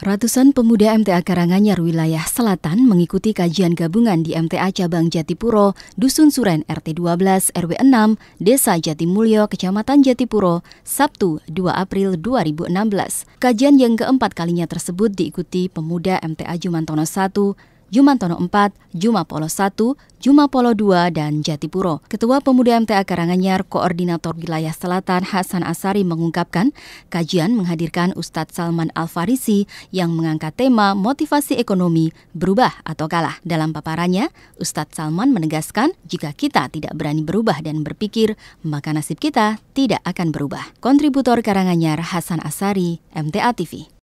Ratusan pemuda MTA Karanganyar wilayah selatan mengikuti kajian gabungan di MTA Cabang Jatipuro, Dusun Suren RT 12 RW 6, Desa Jatimulyo, Kecamatan Jatipuro, Sabtu 2 April 2016. Kajian yang keempat kalinya tersebut diikuti pemuda MTA Jumantono 1, Jumantono 4, Jumapolo 1, Jumapolo 2, dan Jatipuro. Ketua Pemuda MTA Karanganyar, Koordinator Wilayah Selatan Hasan Asari mengungkapkan, kajian menghadirkan Ustadz Salman Al-Farisi yang mengangkat tema motivasi ekonomi berubah atau kalah. Dalam paparannya, Ustadz Salman menegaskan, jika kita tidak berani berubah dan berpikir, maka nasib kita tidak akan berubah. Kontributor Karanganyar Hasan Asari, MTA TV.